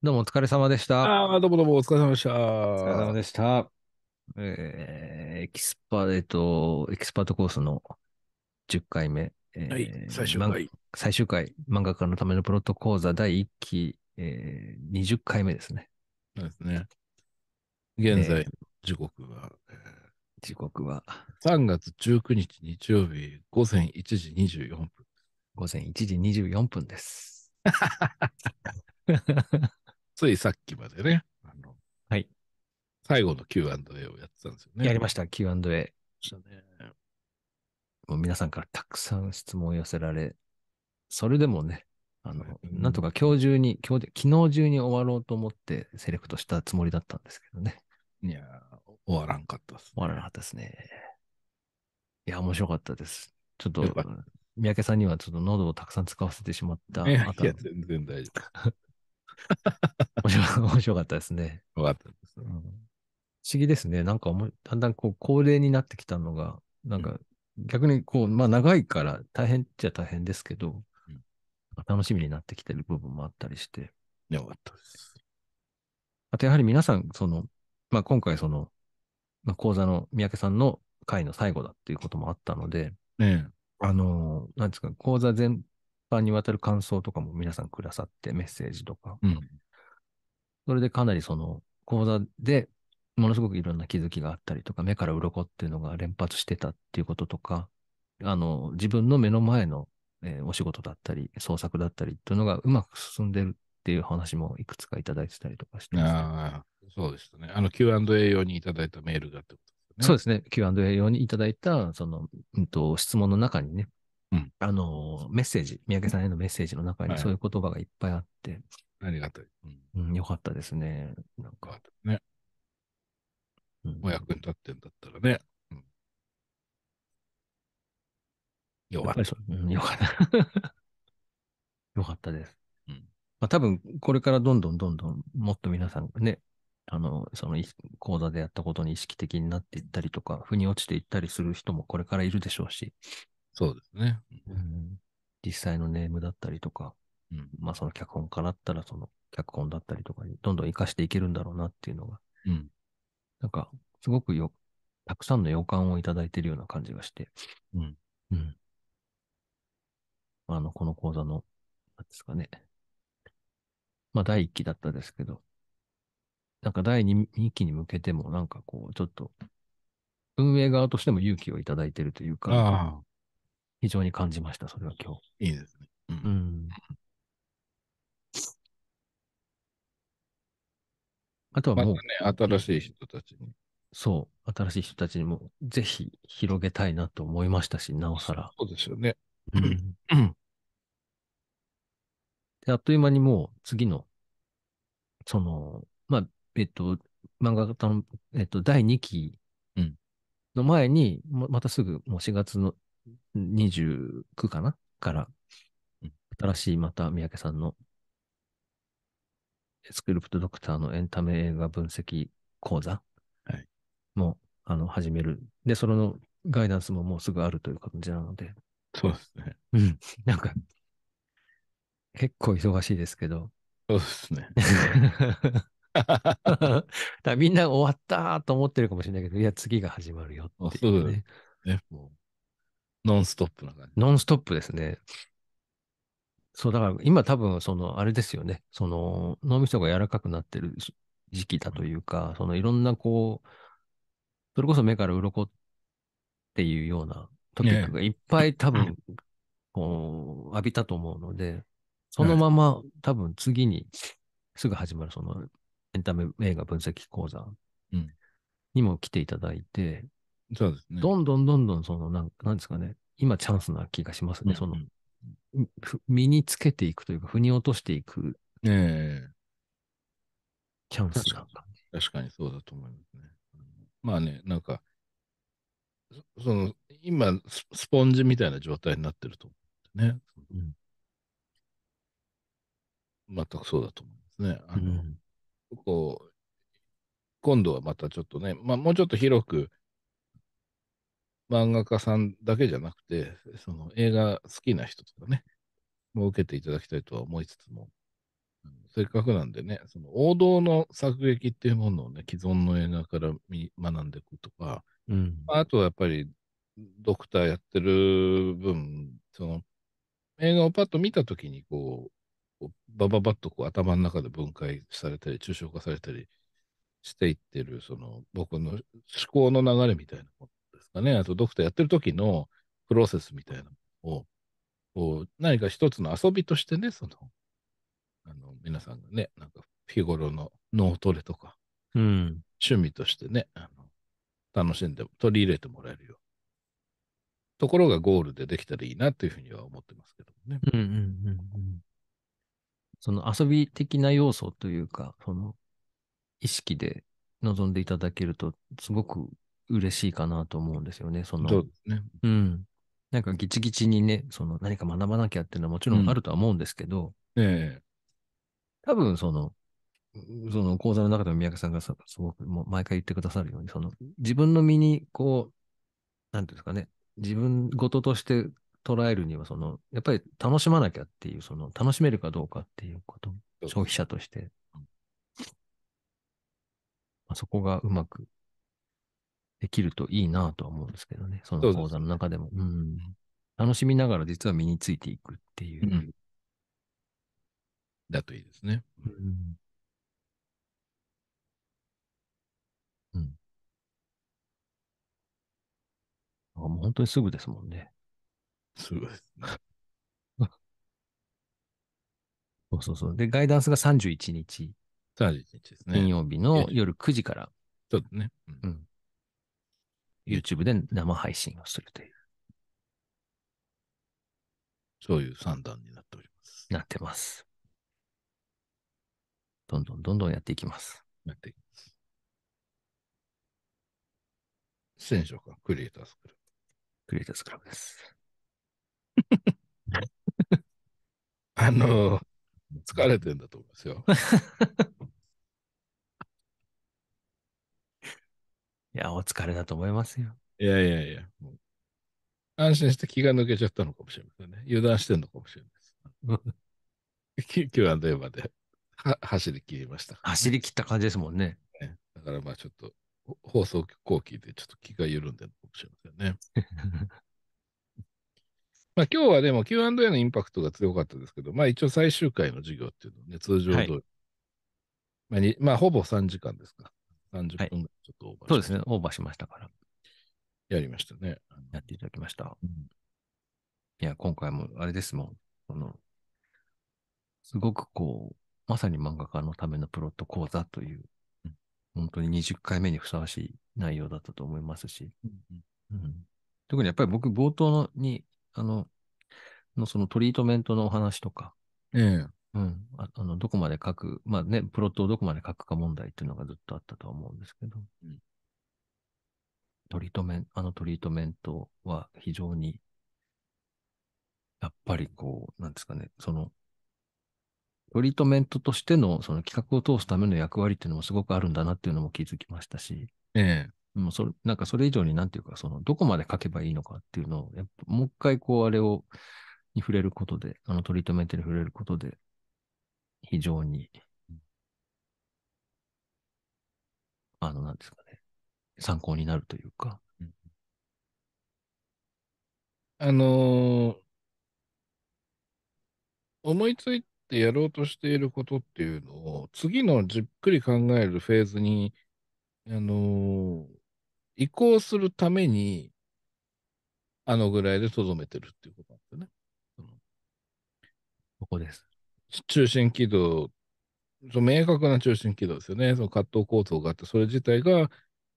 どうもお疲れ様でした。ああ、どうもどうもお疲れ様でした。お疲れ様でした。えー、エキスパー、えっと、エキスパートコースの10回目。えー、はい、最終回。最終回、漫画家のためのプロット講座第1期、えー、20回目ですね。そうですね。現在、時刻は、えー、時刻は、3月19日日曜日午前1時24分。午前1時24分です。ついさっきまでね、あのはい。最後の Q&A をやってたんですよね。やりました、Q&A。ね、もう皆さんからたくさん質問を寄せられ、それでもね、あの、なんとか今日中に、今日で、昨日中に終わろうと思ってセレクトしたつもりだったんですけどね。いや、終わらんかったです、ね、終わらなかったですね。いや、面白かったです。ちょっと、っ三宅さんにはちょっと喉をたくさん使わせてしまった。いや、全然大丈夫。面白かったですね。よかったです、うん、不思議ですね。なんかだんだんこう高齢になってきたのが、なんか逆にこう、まあ長いから大変っちゃ大変ですけど、うん、楽しみになってきてる部分もあったりして。よかったです。あとやはり皆さん、その、まあ今回その、まあ、講座の三宅さんの会の最後だっていうこともあったので、ね、あの、なんですか、講座全般にわたる感想とかも皆さんくださって、メッセージとか。うん、それでかなりその講座でものすごくいろんな気づきがあったりとか、目から鱗っていうのが連発してたっていうこととか、あの、自分の目の前の、えー、お仕事だったり、創作だったりっていうのがうまく進んでるっていう話もいくつかいただいてたりとかして、ね、ああ、そうですね。あの Q&A 用にいただいたメールがってことですね。そうですね。Q&A 用にいただいた、その、うんと、質問の中にね、うん、あの、メッセージ、三宅さんへのメッセージの中にそういう言葉がいっぱいあって。ありがたい。うん、よかったですね。なんか。ね。お役に立ってんだったらね。よかった。よかった。よかったです。うん。まあ多分、これからどんどんどんどん、もっと皆さんね、あの、その講座でやったことに意識的になっていったりとか、腑に落ちていったりする人もこれからいるでしょうし、そうですね。うん、実際のネームだったりとか、うん、まあその脚本家だったらその脚本だったりとかにどんどん活かしていけるんだろうなっていうのが、うん、なんかすごくよ、たくさんの予感をいただいてるような感じがして、うん。うん。あの、この講座の、なんですかね。まあ第1期だったですけど、なんか第 2, 2期に向けてもなんかこう、ちょっと運営側としても勇気をいただいてるというか、非常に感じました、それは今日。いいですね。うん。うん、あとはもう、ね、新しい人たちに。そう、新しい人たちにもぜひ広げたいなと思いましたし、なおさら。そうですよね。うん。で、あっという間にもう次の、その、まあ、えっと、漫画家の、えっと、第2期の前に、うん、またすぐもう4月の29かなから、新しいまた三宅さんのスクリプトドクターのエンタメ映画分析講座も、はい、あの始める。で、そのガイダンスももうすぐあるという感じなので。そうですね。うん。なんか、結構忙しいですけど。そうですね。だみんな終わったと思ってるかもしれないけど、いや、次が始まるよっていうね。そうですね。もノンストップな感じ。ノンストップですね。そう、だから今多分、その、あれですよね。その、脳みそが柔らかくなってる時期だというか、そのいろんなこう、それこそ目から鱗っていうようなトピックがいっぱい多分、こう、浴びたと思うので、そのまま多分次にすぐ始まるそのエンタメ映画分析講座にも来ていただいて、そうですね。どんどんどんどんその、なんなんですかね、今チャンスな気がしますね。うん、その、身につけていくというか、腑に落としていく。ねえ。チャンスな感じ。確かにそうだと思いますね。まあね、なんか、その、今、スポンジみたいな状態になってると思うんでね。うん、全くそうだと思いますね。あの、うん、こう、今度はまたちょっとね、まあもうちょっと広く、漫画家さんだけじゃなくて、その映画好きな人とかね、も受けていただきたいとは思いつつも、うん、せっかくなんでね、その王道の作劇っていうものをね、既存の映画から学んでいくとか、うん、あとはやっぱりドクターやってる分、その映画をパッと見たときにこう、ばばばっとこう頭の中で分解されたり、抽象化されたりしていってる、その僕の思考の流れみたいなものですかね、あとドクターやってる時のプロセスみたいなのを、を何か一つの遊びとしてね、その、あの皆さんがね、なんか日頃の脳トレとか、うん、趣味としてねあの、楽しんで、取り入れてもらえるようところがゴールでできたらいいなというふうには思ってますけどね。うんうんうんうん、その遊び的な要素というか、その意識で臨んでいただけると、すごく嬉しいかなと思うんですよね。そのうね。うん。なんかギチギチにね、その何か学ばなきゃっていうのはもちろんあるとは思うんですけど、うん、ええ多分その、その講座の中でも宮家さんがすごくもう毎回言ってくださるように、その自分の身にこう、なんていうんですかね、自分事として捉えるには、その、やっぱり楽しまなきゃっていう、その、楽しめるかどうかっていうこと、消費者として。まあ、そこがうまくできるといいなとは思うんですけどね、その講座の中でも。うん、楽しみながら実は身についていくっていう。うん、だといいですね。うんうん。あもう本当にすぐですもんね。すぐです、ね。そうそうそう。で、ガイダンスが31日。31日ですね。金曜日の夜9時から。ちょっとね。うん。YouTube で生配信をするという。そういう算段になっております。なってます。どんどんどんどんやっていきます。やっていきます。選手か、クリエイタースクラブ。クリエイタースクラブです。あの疲れてんだと思いますよ。や、お疲れだと思いますよ。いやいやいや。安心して気が抜けちゃったのかもしれませんね。油断してるのかもしれません。す。今日はで走り切りました、ね、走り切った感じですもんね。ねだからまあちょっと放送後期でちょっと気が緩んでるのかもしれませんね。まあ今日はでも Q&A のインパクトが強かったですけど、まあ一応最終回の授業っていうのね、通常通り、はい、まあ、まあほぼ3時間ですか。30分ぐらいちょっとオーバー、そうですね、オーバーしましたから。やりましたね。やっていただきました。うん、いや、今回もあれですもん。このすごくこう、まさに漫画家のためのプロット講座という、うん、本当に20回目にふさわしい内容だったと思いますし、うん、うん、特にやっぱり僕、冒頭に、あの、のそのトリートメントのお話とか、ええ、うん、ああのどこまで書く、まあね、プロットをどこまで書くか問題っていうのがずっとあったとは思うんですけど、うん、トリートメント、あのトリートメントは非常に、やっぱりこう、なんですかね、その、トリートメントとしてのその企画を通すための役割っていうのもすごくあるんだなっていうのも気づきましたし、ええ、もうそれなんかそれ以上になんていうか、そのどこまで書けばいいのかっていうのを、やっぱもう一回こうあれを、に触れることで、あのトリートメントに触れることで、非常に、あの、なんですかね、参考になるというか。あのー、思いついてやろうとしていることっていうのを、次のじっくり考えるフェーズに、あのー、移行するために、あのぐらいでとどめてるっていうことなんですよね。そこです。中心軌道、その明確な中心軌道ですよね。その葛藤構造があって、それ自体が、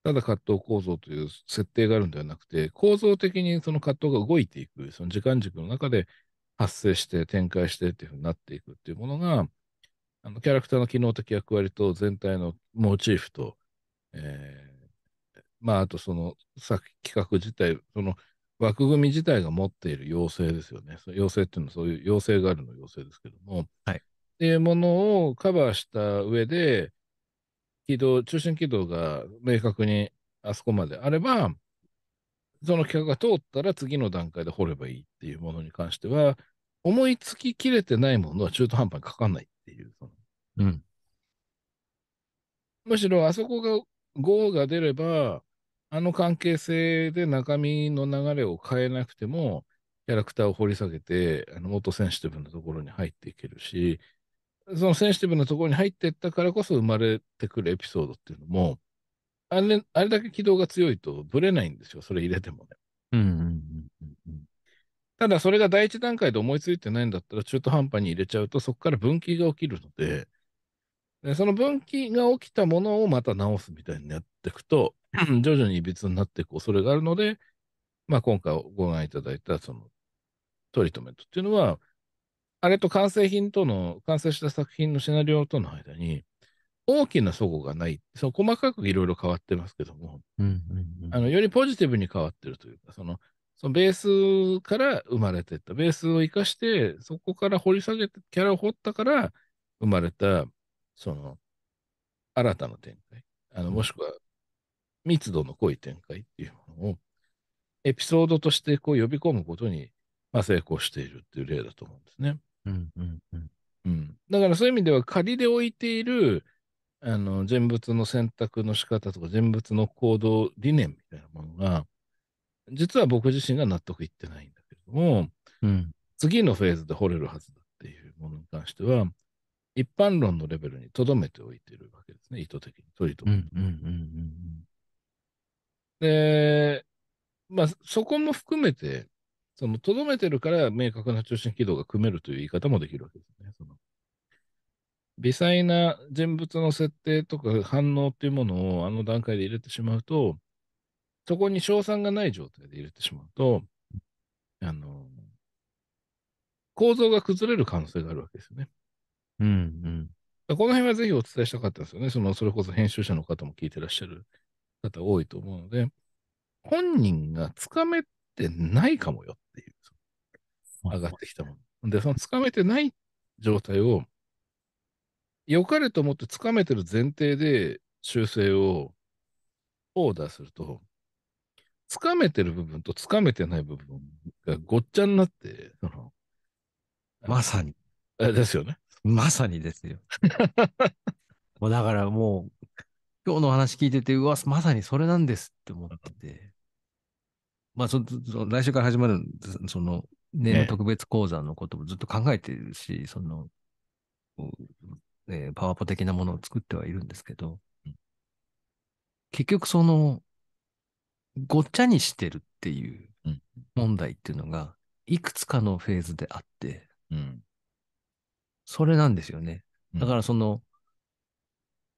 ただ葛藤構造という設定があるんではなくて、構造的にその葛藤が動いていく、その時間軸の中で発生して展開してっていうふうになっていくっていうものが、あのキャラクターの機能的役割と全体のモチーフと、えー、まあ、あとその作企画自体、その枠組み自体が持っている要請ですよね。要請っていうのはそういう要請があるの要請ですけども、はい、っていうものをカバーした上で、軌道、中心軌道が明確にあそこまであれば、その企画が通ったら次の段階で掘ればいいっていうものに関しては、思いつききれてないものは中途半端にかかんないっていう。うん、むしろあそこが5が出れば、あの関係性で中身の流れを変えなくても、キャラクターを掘り下げて、あのもとセンシティブなところに入っていけるし、そのセンシティブなところに入っていったからこそ生まれてくるエピソードっていうのも、あれあれだけ軌道が強いとぶれないんですよ、それ入れてもね。うんただ、それが第一段階で思いついてないんだったら、中途半端に入れちゃうと、そこから分岐が起きるので、でその分岐が起きたものをまた直すみたいになっていくと、徐々に別になっていく恐れがあるので、まあ、今回ご覧いただいたそのトリートメントっていうのは、あれと完成品との、完成した作品のシナリオとの間に、大きな齟齬がない、その細かくいろいろ変わってますけども、うんうんうん、あのよりポジティブに変わってるというか、そのそのベースから生まれていった、ベースを生かして、そこから掘り下げて、キャラを掘ったから生まれた、その新たな展開、あのもしくは密度の濃い展開っていうものを、エピソードとしてこう呼び込むことに、まあ、成功しているっていう例だと思うんですね。うんうんうんうん、だからそういう意味では仮で置いているあの人物の選択の仕方とか人物の行動理念みたいなものが実は僕自身が納得いってないんだけれども、うん、次のフェーズで掘れるはずだっていうものに関しては一般論のレベルにとどめておいているわけですね意図的にりで、まあ、そこも含めて、その、とどめてるから明確な中心軌道が組めるという言い方もできるわけですね。その、微細な人物の設定とか反応っていうものをあの段階で入れてしまうと、そこに賞賛がない状態で入れてしまうと、あの、構造が崩れる可能性があるわけですよね。うんうん。この辺はぜひお伝えしたかったんですよね。その、それこそ編集者の方も聞いてらっしゃる方多いと思うので、本人がつかめてないかもよっていう、上がってきたもの。で、そのつかめてない状態を、良かれと思ってつかめてる前提で修正をオーダーすると、つかめてる部分とつかめてない部分がごっちゃになって、そのまさに。ですよね。まさにですよ。もうだからもう、今日の話聞いてて、うわ、まさにそれなんですって思ってて、まあ、そそ来週から始まる、その、年の特別講座のこともずっと考えてるし、ね、その、えー、パワポ的なものを作ってはいるんですけど、結局その、ごっちゃにしてるっていう問題っていうのが、いくつかのフェーズであって、うん、それなんですよね。だからその、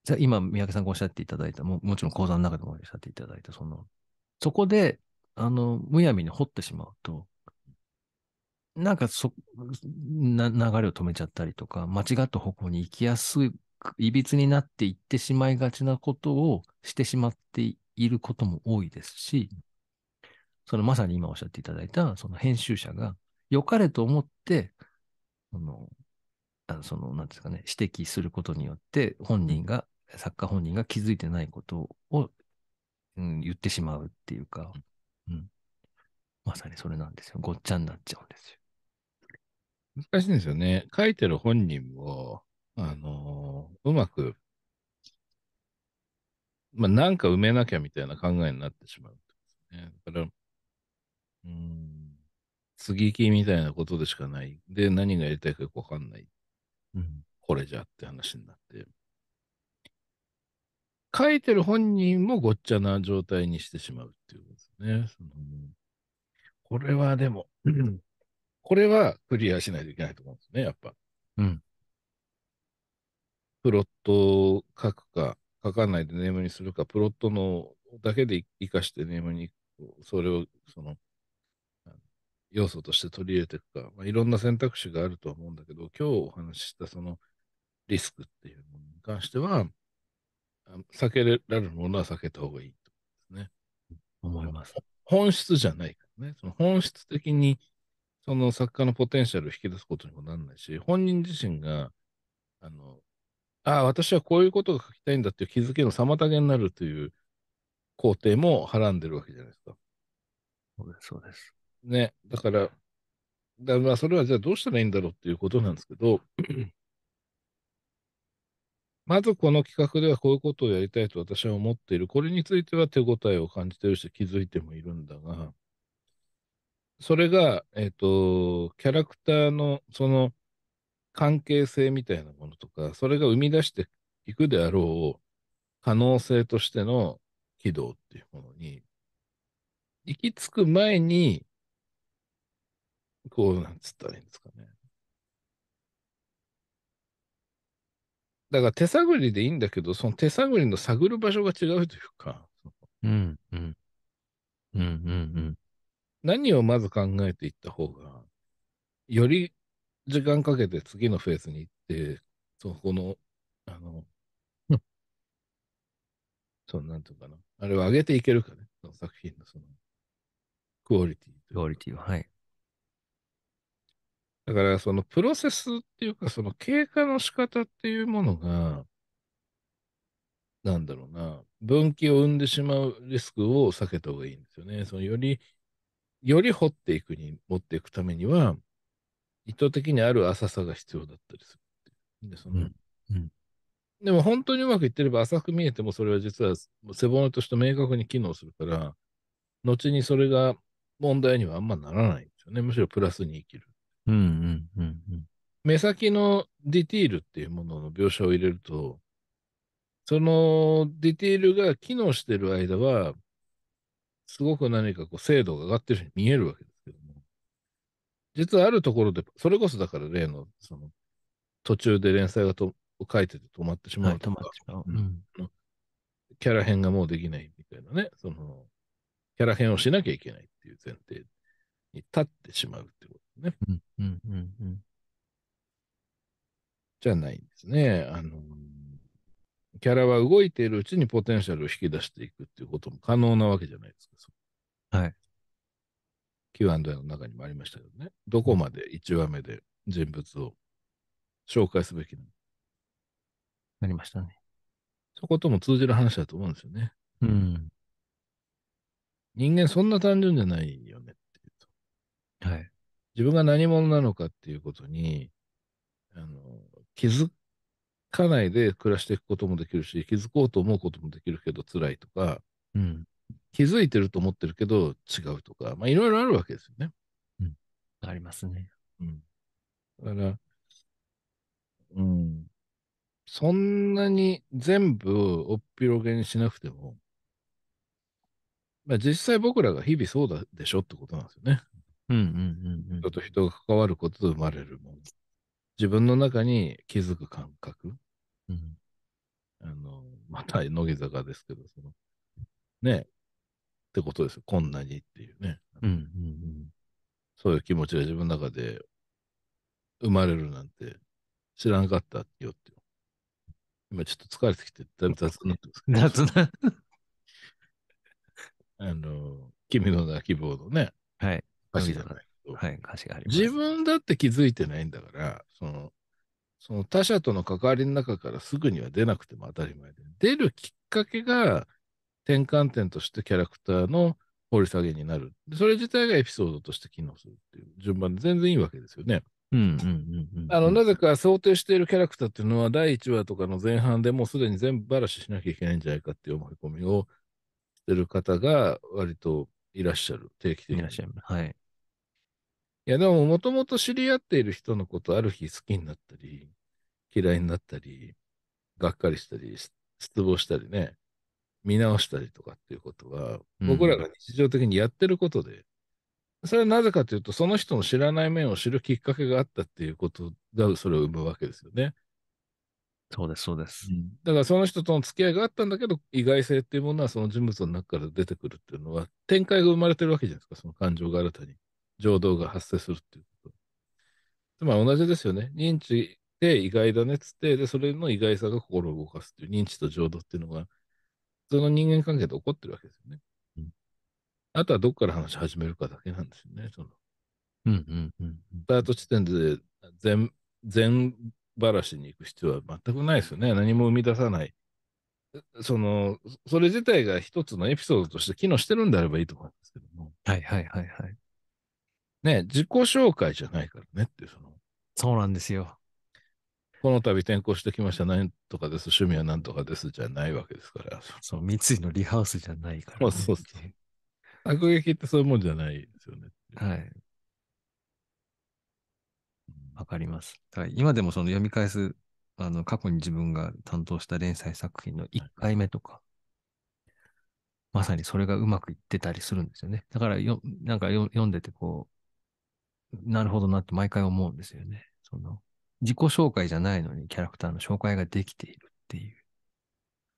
じゃ今、三宅さんがおっしゃっていただいたも、もちろん講座の中でもおっしゃっていただいた、その、そこで、あの、むやみに掘ってしまうと、なんかそ、な、流れを止めちゃったりとか、間違った方向に行きやすく、いびつになっていってしまいがちなことをしてしまっていることも多いですし、そのまさに今おっしゃっていただいた、その編集者が、良かれと思って、あの、あのその、なんですかね、指摘することによって、本人が作家本人が気づいてないことを、うん、言ってしまうっていうか、うん、まさにそれなんですよ。ごっちゃになっちゃうんですよ。難しいんですよね。書いてる本人も、あのー、うまく、まあ、なんか埋めなきゃみたいな考えになってしまう、ね。だから、うん、接ぎ木みたいなことでしかない。で、何がやりたいかよくわかんない。うん、これじゃって話になって。書いてる本人もごっちゃな状態にしてしまうっていうことですね。これはでも、これはクリアしないといけないと思うんですね、やっぱ。うん。プロットを書くか、書かないでネームにするか、プロットのだけで生かしてネームに、それをその要素として取り入れていくか、まあ、いろんな選択肢があるとは思うんだけど、今日お話ししたそのリスクっていうものに関しては、避けられるものは避けた方がいいとね。思います。本質じゃないからね。その本質的に、その作家のポテンシャルを引き出すことにもならないし、本人自身が、あの、ああ、私はこういうことが書きたいんだっていう気づきの妨げになるという工程もはらんでるわけじゃないですか。そうです、そうです。ね。だから、だからそれはじゃあどうしたらいいんだろうっていうことなんですけど、まずこの企画ではこういうことをやりたいと私は思っている。これについては手応えを感じているし気づいてもいるんだが、それが、えっ、ー、と、キャラクターのその関係性みたいなものとか、それが生み出していくであろう可能性としての軌道っていうものに、行き着く前に、こう、なんつったらいいんですかね。だから手探りでいいんだけど、その手探りの探る場所が違うというか、うん、うん。うん、うん、うん。何をまず考えていった方が、より時間かけて次のフェーズに行って、そこの、あの、そう、なんてうかな。あれを上げていけるかね。その作品のその、クオリティ。クオリティは、はい。だからそのプロセスっていうかその経過の仕方っていうものが、なんだろうな、分岐を生んでしまうリスクを避けた方がいいんですよね。そのより、より掘っていくに、持っていくためには、意図的にある浅さが必要だったりするでその、うんうん、でも本当にうまくいってれば浅く見えてもそれは実は背骨として明確に機能するから、後にそれが問題にはあんまならないんですよね。むしろプラスに生きる。うんうんうんうん。目先のディティールっていうものの描写を入れると、そのディティールが機能してる間は、すごく何かこう精度が上がってるように見えるわけですけども、実はあるところで、それこそだから例の、その、途中で連載がと書いてて止まってしまうとか、はいうん、キャラ編がもうできないみたいなね、その、キャラ編をしなきゃいけないっていう前提に立ってしまうってことね。うん、うん、うん、うん。じゃないんですね。あの、キャラは動いているうちにポテンシャルを引き出していくっていうことも可能なわけじゃないですか。はい。Q&A の中にもありましたけどね。どこまで1話目で人物を紹介すべきなのなりましたね。そことも通じる話だと思うんですよね。うん。人間そんな単純じゃないよねっていうと。はい。自分が何者なのかっていうことに、あの、気づかないで暮らしていくこともできるし、気づこうと思うこともできるけど辛いとか、うん、気づいてると思ってるけど違うとか、まあいろいろあるわけですよね。うん。ありますね。うん。だから、うん。そんなに全部おっぴろげにしなくても、まあ実際僕らが日々そうだでしょってことなんですよね。うんうんうん人と人が関わることで生まれるもの。自分の中に気づく感覚。うん、あの、また乃木坂ですけど、その、ね、ってことですよ。こんなにっていうね。うんうんうん、そういう気持ちが自分の中で生まれるなんて知らなかったよって。今ちょっと疲れてきて、だいぶ雑になってますけど。雑な。あの、君の泣き坊のね。はい。歌詞じゃない。はい、歌詞があり自分だって気づいてないんだから、その、その他者との関わりの中からすぐには出なくても当たり前で、出るきっかけが転換点としてキャラクターの掘り下げになる。それ自体がエピソードとして機能するっていう順番で全然いいわけですよね。なぜか想定しているキャラクターっていうのは、第1話とかの前半でもうすでに全部バラししなきゃいけないんじゃないかっていう思い込みをしてる方が割といらっしゃる、定期的に。いらっしゃいます。はい。いや、でも、もともと知り合っている人のことある日好きになったり、嫌いになったり、がっかりしたり、失望したりね、見直したりとかっていうことは、僕らが日常的にやってることで、うん、それはなぜかというと、その人の知らない面を知るきっかけがあったっていうことが、それを生むわけですよね。そうです、そうです、だからその人との付き合いがあったんだけど、意外性っていうものはその人物の中から出てくるっていうのは、展開が生まれてるわけじゃないですか、その感情が新たに。情動が発生するっていうこと。まあ同じですよね。認知で意外だねっつって、で、それの意外さが心を動かすっていう認知と情動っていうのが、普通の人間関係で起こってるわけですよね。うん、あとはどこから話し始めるかだけなんですよね。そのうんうんうん、スタート地点で全、全ばらしに行く必要は全くないですよね。何も生み出さない。その、それ自体が一つのエピソードとして機能してるんであればいいと思うんですけども。はいはいはいはい。ね、自己紹介じゃないからねってその。そうなんですよ。この度転校してきました、何とかです、趣味は何とかです、じゃないわけですから。そう、三井のリハウスじゃないから、ね、そ うそうそう。悪劇ってそういうもんじゃないですよね。はい。わかります。今でもその読み返す、あの、過去に自分が担当した連載作品の1回目とか、はい、まさにそれがうまくいってたりするんですよね。だからよ、なんか読んでてこう、なるほどなって毎回思うんですよね。その、自己紹介じゃないのにキャラクターの紹介ができているっていう。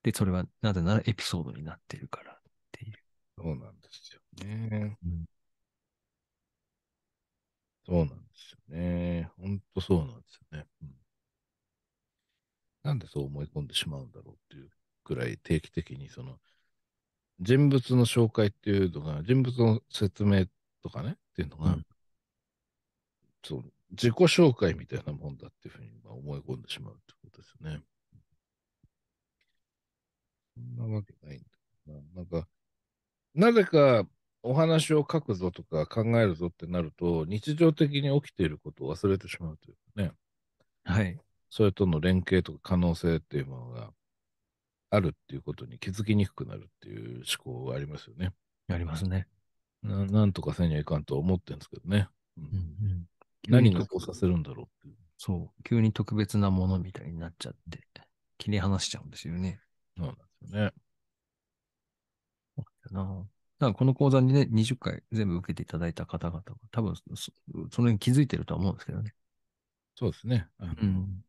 で、それはなぜならエピソードになってるからっていう。そうなんですよね。うん、そうなんですよね。ほんとそうなんですよね、うん。なんでそう思い込んでしまうんだろうっていうくらい定期的にその、人物の紹介っていうのが、人物の説明とかね、っていうのが、うんそう自己紹介みたいなもんだっていうふうに思い込んでしまうってことですよね。そんなわけないんだな。なんか、なぜかお話を書くぞとか考えるぞってなると、日常的に起きていることを忘れてしまうというかね。はい。それとの連携とか可能性っていうものがあるっていうことに気づきにくくなるっていう思考がありますよね。ありますね。ななんとかせにはいかんとは思ってるんですけどね。うん、うんうん何こうさせるんだろうってそう、急に特別なものみたいになっちゃって、切り離しちゃうんですよね。そうなんですよね。だな。だからこの講座にね、20回全部受けていただいた方々は、多分そその辺気づいてるとは思うんですけどね。そうですね。うん、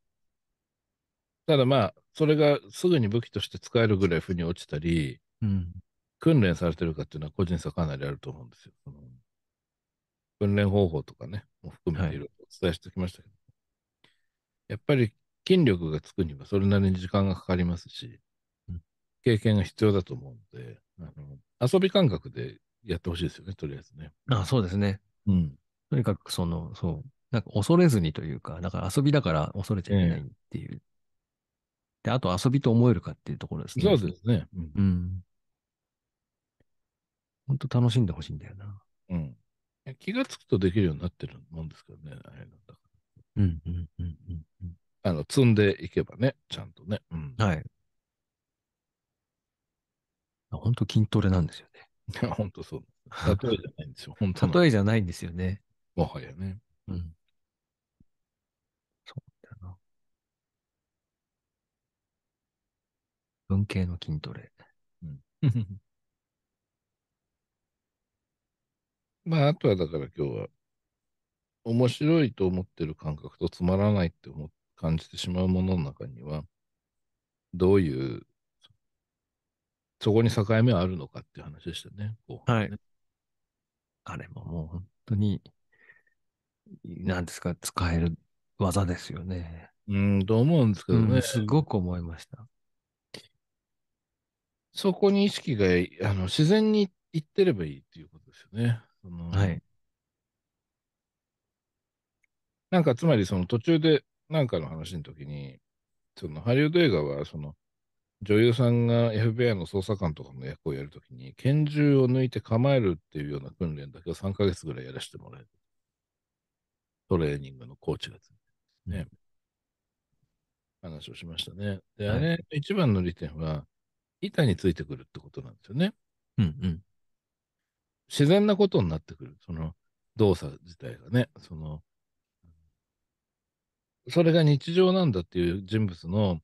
ただまあ、それがすぐに武器として使えるぐらい腑に落ちたり、うん、訓練されてるかっていうのは個人差かなりあると思うんですよ。訓練方法とかね、も含めていろいろお伝えしてきましたけど、はい、やっぱり筋力がつくにはそれなりに時間がかかりますし、うん、経験が必要だと思うので、あの遊び感覚でやってほしいですよね、とりあえずね。あそうですね。うん。とにかく、その、そう、なんか恐れずにというか、だから遊びだから恐れちゃいけないっていう。えで、あと遊びと思えるかっていうところですね。そうですね。うん。うん、本当楽しんでほしいんだよな。気がつくとできるようになってるもんですけどね、あれなんだから。うんうんうんうんうん。あの、積んでいけばね、ちゃんとね。うん、はい。本当筋トレなんですよね。本当そう。例えじゃないんですよ。本 当例えじゃないんですよね。もはやね。うん。そうだな。文系の筋トレ。うん。まあ、あとはだから今日は、面白いと思ってる感覚とつまらないって思感じてしまうものの中には、どういう、そこに境目はあるのかっていう話でしたね。はい。あれももう本当に、なんですか、使える技ですよね。うん、と思うんですけどね、うん、すごく思いました。そこに意識があの自然にいってればいいっていうことですよね。そのはい。なんかつまりその途中でなんかの話の時に、そのハリウッド映画はその女優さんが FBI の捜査官とかの役をやるときに拳銃を抜いて構えるっていうような訓練だけを3ヶ月ぐらいやらせてもらえる。トレーニングのコーチがついてね。話をしましたね。で、はい、あれ、一番の利点は、板についてくるってことなんですよね。うんうん。自然なことになってくる。その動作自体がね、その、それが日常なんだっていう人物の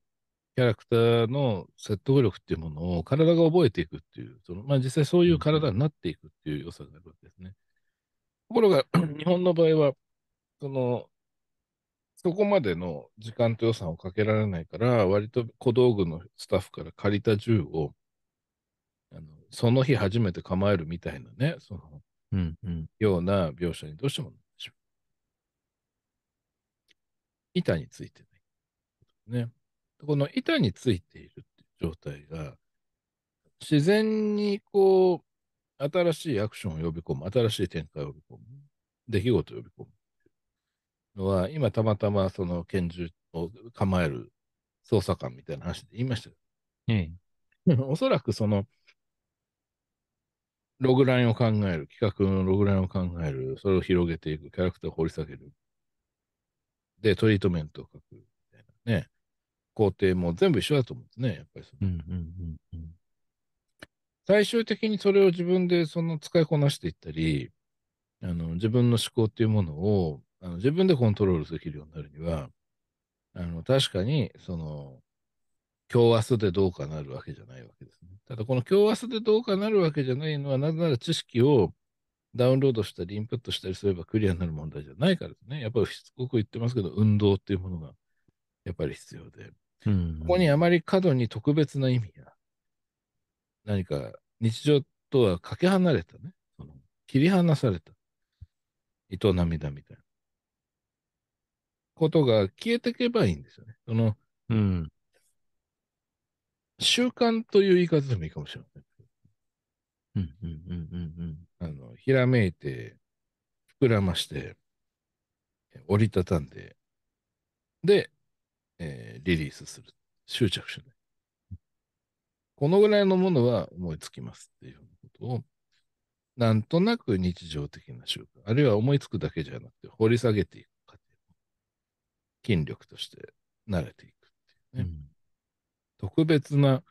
キャラクターの説得力っていうものを体が覚えていくっていう、そのまあ、実際そういう体になっていくっていう良さがあるわけですね。ところが、日本の場合は、その、そこまでの時間と予算をかけられないから、割と小道具のスタッフから借りた銃をその日初めて構えるみたいなね、その、うんうん、ような描写にどうしてもなっしょう。板についてない。ね。この板についているっていう状態が、自然にこう、新しいアクションを呼び込む、新しい展開を呼び込む、出来事を呼び込む。のは、今たまたまその拳銃を構える捜査官みたいな話で言いましたけど、え おそらくそのログラインを考える、企画のログラインを考える、それを広げていく、キャラクターを掘り下げる。で、トリートメントを書く、みたいなね。工程も全部一緒だと思うんですね、やっぱりその。うんうんうん、最終的にそれを自分でその使いこなしていったり、あの自分の思考っていうものをあの自分でコントロールできるようになるには、あの確かにその今日明日でどうかなるわけじゃないわけですね。ただこの今日明日でどうかなるわけじゃないのは、なぜなら知識をダウンロードしたり、インプットしたりすればクリアになる問題じゃないからですね。やっぱりしつこく言ってますけど、運動っていうものがやっぱり必要で、ここにあまり過度に特別な意味や、何か日常とはかけ離れたね、その切り離された営みだみたいなことが消えていけばいいんですよね。その、うん、習慣という言い方でもいいかもしれない。うんうんうんうんうん。あの、ひらめいて、膨らまして、折りたたんで、で、えー、リリースする。執着しない。このぐらいのものは思いつきますっていうことを、なんとなく日常的な習慣、あるいは思いつくだけじゃなくて、掘り下げていく過程、筋力として慣れていくっていうね。うん特別な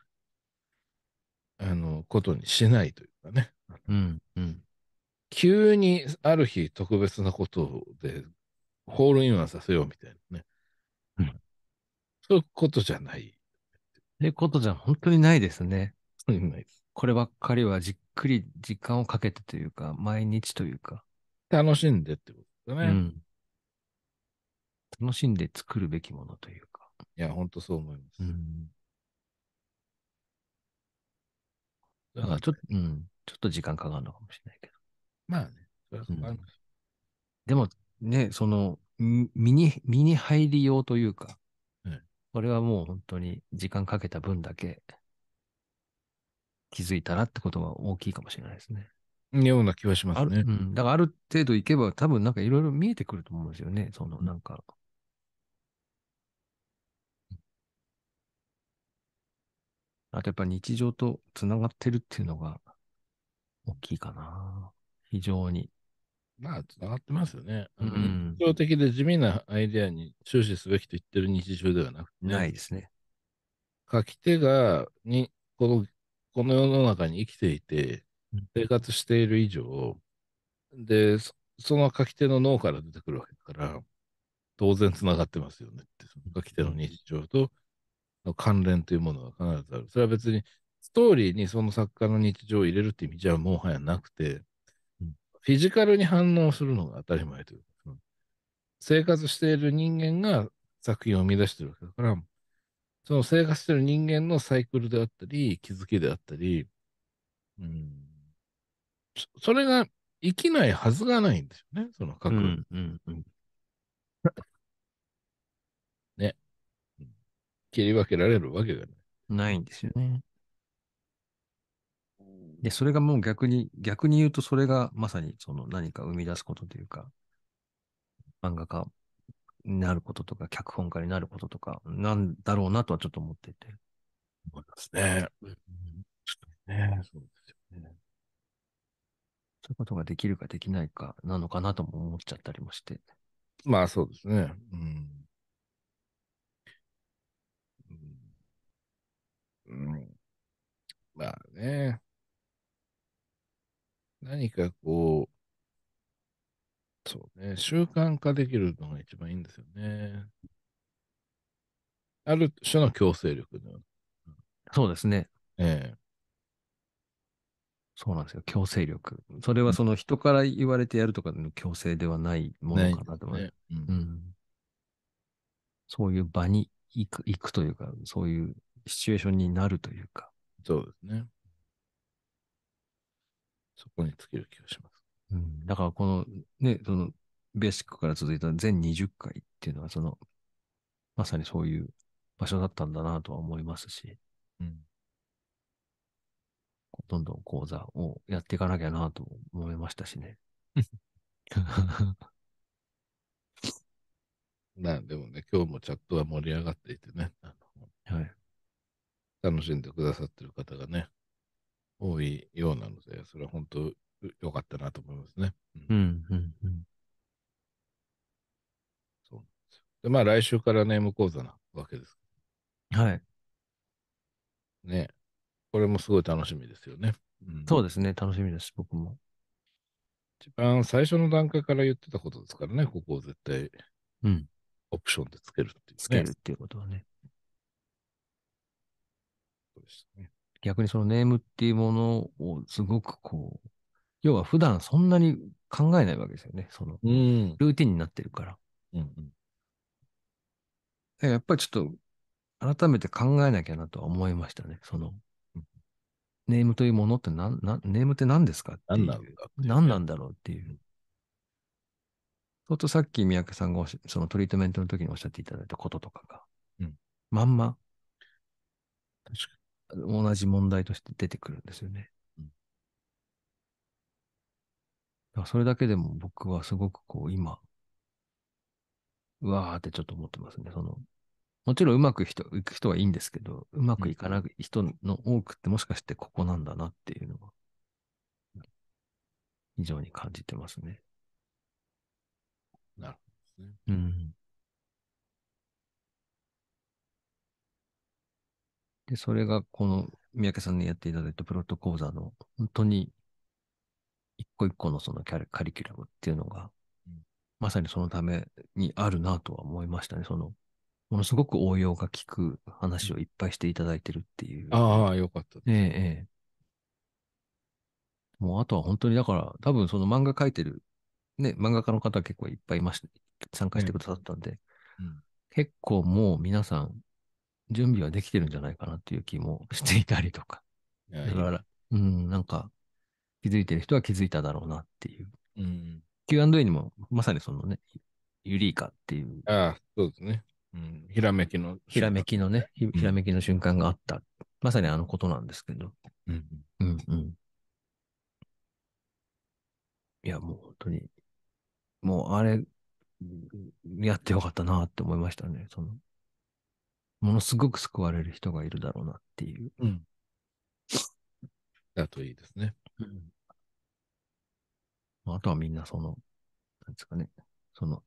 あのことにしないというかね、うんうん、急にある日特別なことでホールインワンさせようみたいなね、うん、そういうことじゃない。ってことじゃ本当にないですね。こればっかりはじっくり時間をかけてというか、毎日というか。楽しんでってことだね。うん楽しんで作るべきものというか。いや、本当そう思います。うんだからちょっと、うん、ちょっと時間かかるのかもしれないけど。まあね、うん、でもね、その、身に、身に入りようというか、うん、これはもう本当に時間かけた分だけ気づいたらってことが大きいかもしれないですね。ような気はしますね。うん、だからある程度いけば多分なんかいろいろ見えてくると思うんですよね。そのなんか、あとやっぱ日常とつながってるっていうのが大きいかな。非常に。まあ、繋がってますよね。うん、日常的で地味なアイデアに終始すべきと言ってる日常ではなくて、ね、ないですね。書き手が、に、この、この世の中に生きていて、生活している以上、で、その書き手の脳から出てくるわけだから、当然繋がってますよねって、その書き手の日常との関連というものは必ずある。それは別にストーリーにその作家の日常を入れるって意味じゃもはやなくて、うん、フィジカルに反応するのが当たり前という、うん、生活している人間が作品を生み出してるわけだから、その生活している人間のサイクルであったり、気づきであったり、うん、それが生きないはずがないんですよね、その各、うんうんうん、切り分けられるわけがない。ないんですよね。で、それがもう逆に、逆に言うとそれがまさにその何か生み出すことというか、漫画家になることとか、脚本家になることとか、なんだろうなとはちょっと思ってて。思いますね。うん、ねそうですよね。そういうことができるかできないかなのかなとも思っちゃったりもして。まあそうですね。うんうん。まあね。何かこう、そうね、習慣化できるのが一番いいんですよね。ある種の強制力のそうですね。ええ。そうなんですよ。強制力。それはその人から言われてやるとかの強制ではないものかなと思います。ねうん、うん、そういう場に行く行くというか、そういうシチュエーションになるというか。そうですね。そこにつける気がします。うん、だからこのね、そのベーシックから続いた全20回っていうのは、その、まさにそういう場所だったんだなとは思いますし、うん、どんどん講座をやっていかなきゃなと思いましたしね。まあでもね、今日もチャットは盛り上がっていてね、はい、楽しんでくださってる方がね、多いようなので、それは本当良かったなと思いますね。うん、うん、うん。そうなんですよ。で、まあ来週からネーム講座なわけです。はい。ね。これもすごい楽しみですよね。うん、そうですね、楽しみです、僕も。一番最初の段階から言ってたことですからね、ここを絶対、うん。オプションでつけるっていう、ね、つけるっていうことはね。ことでしたね。逆にそのネームっていうものをすごくこう、要は普段そんなに考えないわけですよね。その、ルーティンになってるから。うんうん、やっぱりちょっと改めて考えなきゃなとは思いましたね。その、うん、ネームというものって何、ネームって何ですかっていう。何なんだろう何なんだろうっていう。そうとさっき三宅さんがそのトリートメントの時におっしゃっていただいたこととかが、うん、まんま。確かに。同じ問題として出てくるんですよね。うん、それだけでも僕はすごくこう今、うわーってちょっと思ってますね。そのもちろんうまくいく人はいいんですけど、うまくいかない人の多くってもしかしてここなんだなっていうのは、非常に感じてますね。なるほどね。うん。で、それがこの三宅さんにやっていただいたプロット講座の本当に一個一個のそのキャカリキュラムっていうのが、うん、まさにそのためにあるなとは思いましたね。その、ものすごく応用が効く話をいっぱいしていただいてるっていう。ああ、よかったです。ええ、ええ。もうあとは本当にだから、多分その漫画描いてる、ね、漫画家の方結構いっぱいいました、参加してくださったんで、うん、結構もう皆さん準備はできてるんじゃないかなっていう気もしていたりとか。だから、うん、なんか、気づいてる人は気づいただろうなっていう。うん、Q&A にも、まさにそのね、ユリーカっていう。ああ、そうですね。うん、ひらめきの。ひらめきのね、ひらめきの瞬間があった。うん、まさにあのことなんですけど。うん。うんうん。いや、もう本当に、もうあれ、やってよかったなって思いましたね。その、ものすごく救われる人がいるだろうなっていう。うん、だといいですね。うん、あとはみんなその、なんですかね、その、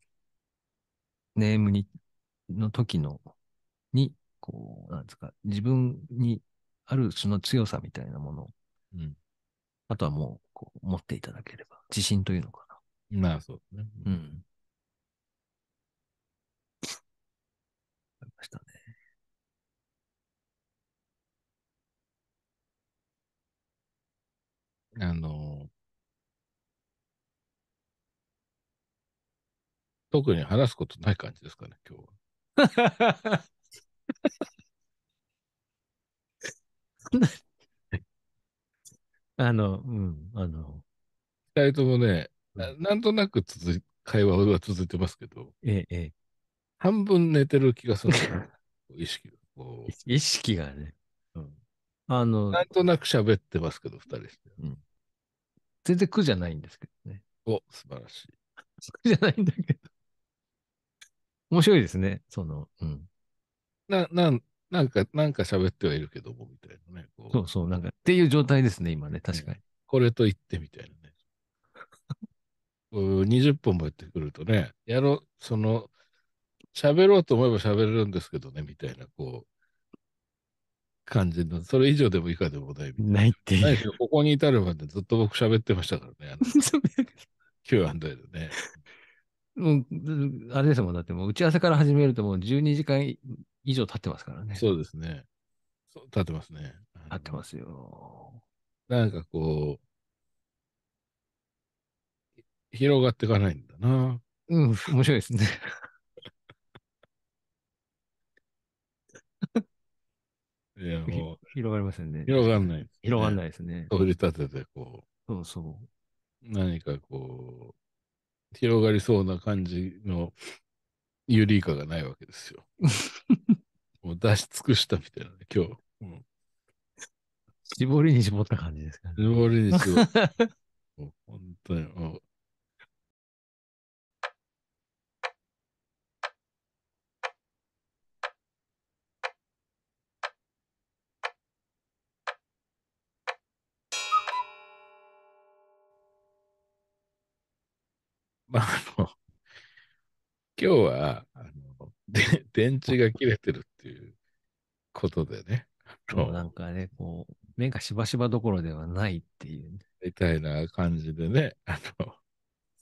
ネームに、の時の、に、こう、なんですか、自分にある種の強さみたいなものを、うん、あとはもう、こう、持っていただければ、自信というのかな。まあ、そうですね。うん。ありましたね。あの、特に話すことない感じですかね、今日は。あの、うん、あの。二人ともね、なんとなく続会話は続いてますけど、ええ、ええ、半分寝てる気がする。意識が。意識がね。うん、あの、なんとなく喋ってますけど、二人して。うん全然苦じゃないんですけどね。お、素晴らしい。苦じゃないんだけど。面白いですね、その、うん。な、なん、なんか、なんか喋ってはいるけども、みたいなね。そうそう、なんか、っていう状態ですね、今ね、確かに。これと言ってみたいなね。20 本もやってくるとね、やろ、う、その、喋ろうと思えば喋れるんですけどね、みたいな、こう、感じの、それ以上でも以下でもないみたいな。ないっていう。ここに至るまでずっと僕喋ってましたからね。Q&A でね。もう、あれですもん、だってもう打ち合わせから始めるともう12時間以上経ってますからね。そうですね。経ってますね。経ってますよ。なんかこう、広がっていかないんだな。うん、面白いですね。いや、もう。広がりませんね。広がんない、ね、広がんないですね。取り立てて、こう。そうそう。何かこう、広がりそうな感じのユリイカがないわけですよ。もう出し尽くしたみたいなね、今日。うん、絞りに絞った感じですかね。絞りに絞った。もう本当にもう、まあ、あの、今日は、あの、で電池が切れてるっていうことでね。もうなんかね、こう、目がしばしばどころではないっていう、ね。みたいな感じでね、あの、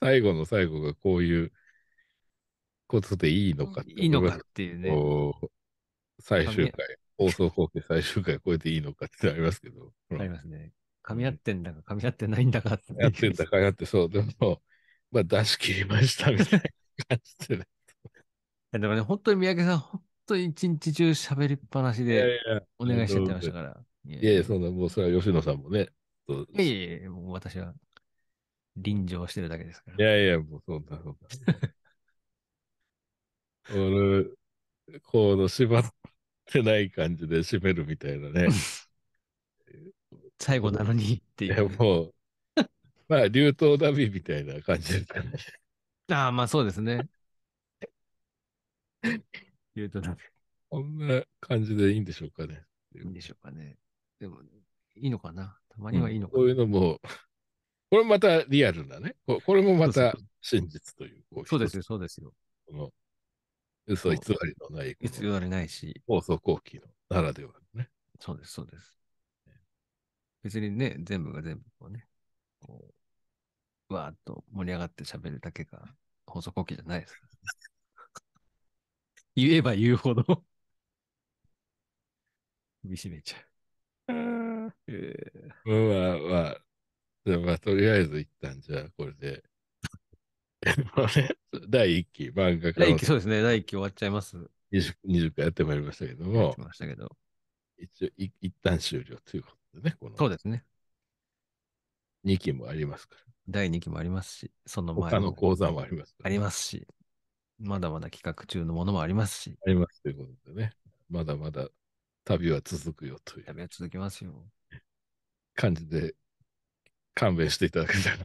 最後の最後がこういうことでいいのかっていいのかっていうね。最終回、放送後継最終回これでいいのかってありますけど。ありますね。噛み合ってんだか噛み合ってないんだかって。噛み合ってんだか合ってそう。でも、まあ出し切りましたみたいな感じで、ね。でもね、本当に三宅さん、本当に一日中喋りっぱなしでお願いしちゃってましたから。いやいや、そんな、もうそれは吉野さんもね。いえいやいや、もう私は臨場してるだけですから。いやいや、もうそんな、そんな。俺、この縛ってない感じで締めるみたいなね。最後なのにっていう。いや、もう、まあ、流頭ダビーみたいな感じですかね。ああ、まあそうですね。流頭ダビー。こんな感じでいいんでしょうかね。いいんでしょうかね。でも、いいのかな。たまにはいいのかな。うん、ういうのも、これまたリアルだね。これもまた真実という。そうですよ、そうですよ。この嘘偽りのない。偽りないし。放送後期のならではね。そうです、そうです。別にね、全部が全部こうね、こうわーっと盛り上がって喋るだけが放送後期じゃないですか。言えば言うほど見しめちゃう。えまあまあ、まあとりあえず一旦じゃあこれで。第1期漫画ら。第1期そうですね、第1期終わっちゃいます。20, 20回やってまいりましたけども。やってましたけど。一応い、一旦終了ということでね、この。そうですね。2期もありますから。第2期もありますし、その前他の講座もあります、ね、ありますし、まだまだ企画中のものもありますし。ありますということでね。まだまだ旅は続くよという。旅は続きますよ。感じで勘弁していただけたら。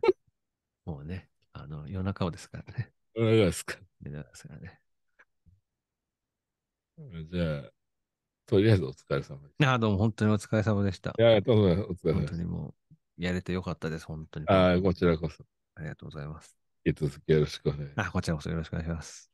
もうね、あの、夜中をですからね。夜中ですか。夜中ですからね。じゃあ、とりあえずお疲れ様でした。あどうも本当にお疲れ様でした。いや、どうもお疲れ様本当にもう、やれてよかったです、本当に。あこちらこそ。ありがとうございます。引き続きよろしくお願いします。あ、こちらこそよろしくお願いします。